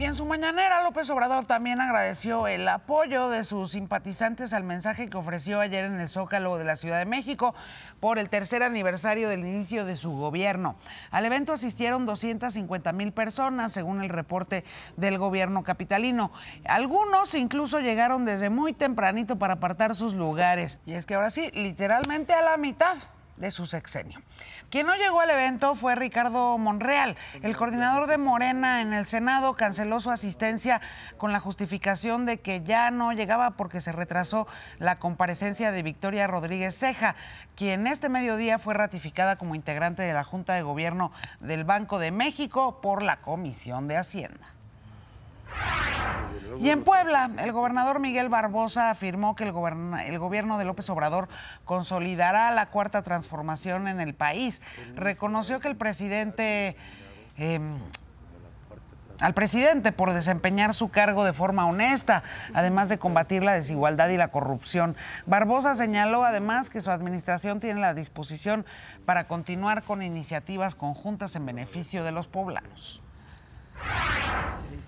Y en su mañanera, López Obrador también agradeció el apoyo de sus simpatizantes al mensaje que ofreció ayer en el Zócalo de la Ciudad de México por el tercer aniversario del inicio de su gobierno. Al evento asistieron 250 mil personas, según el reporte del gobierno capitalino. Algunos incluso llegaron desde muy tempranito para apartar sus lugares. Y es que ahora sí, literalmente a la mitad de su sexenio. Quien no llegó al evento fue Ricardo Monreal. El coordinador de Morena en el Senado canceló su asistencia con la justificación de que ya no llegaba porque se retrasó la comparecencia de Victoria Rodríguez Ceja, quien este mediodía fue ratificada como integrante de la Junta de Gobierno del Banco de México por la Comisión de Hacienda. Y en Puebla, el gobernador Miguel Barbosa afirmó que el, gobierno de López Obrador consolidará la cuarta transformación en el país. Reconoció que el presidente... Em, al presidente por desempeñar su cargo de forma honesta, además de combatir la desigualdad y la corrupción. Barbosa señaló además que su administración tiene la disposición para continuar con iniciativas conjuntas en beneficio de los poblanos.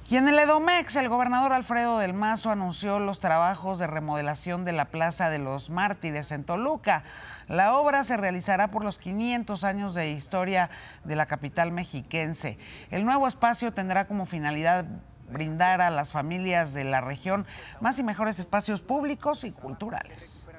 Y en el Edomex, el gobernador Alfredo del Mazo anunció los trabajos de remodelación de la Plaza de los Mártires en Toluca. La obra se realizará por los 500 años de historia de la capital mexiquense. El nuevo espacio tendrá como finalidad brindar a las familias de la región más y mejores espacios públicos y culturales.